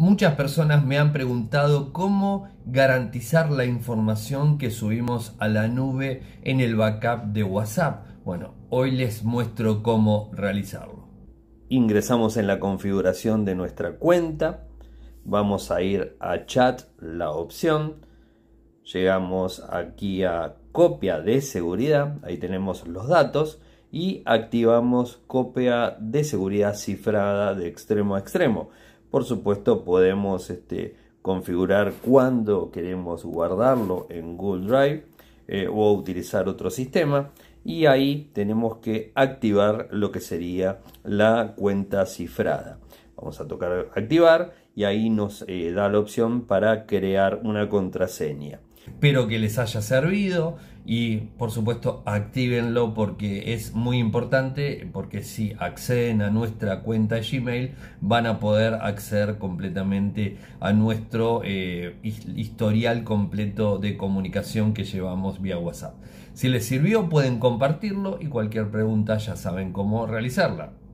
Muchas personas me han preguntado cómo garantizar la información que subimos a la nube en el backup de WhatsApp. Bueno, hoy les muestro cómo realizarlo. Ingresamos en la configuración de nuestra cuenta. Vamos a ir a chat, la opción. Llegamos aquí a copia de seguridad. Ahí tenemos los datos. Y activamos copia de seguridad cifrada de extremo a extremo por supuesto podemos este, configurar cuándo queremos guardarlo en Google Drive eh, o utilizar otro sistema y ahí tenemos que activar lo que sería la cuenta cifrada. Vamos a tocar activar y ahí nos eh, da la opción para crear una contraseña. Espero que les haya servido y por supuesto actívenlo porque es muy importante porque si acceden a nuestra cuenta Gmail van a poder acceder completamente a nuestro eh, historial completo de comunicación que llevamos vía WhatsApp. Si les sirvió pueden compartirlo y cualquier pregunta ya saben cómo realizarla.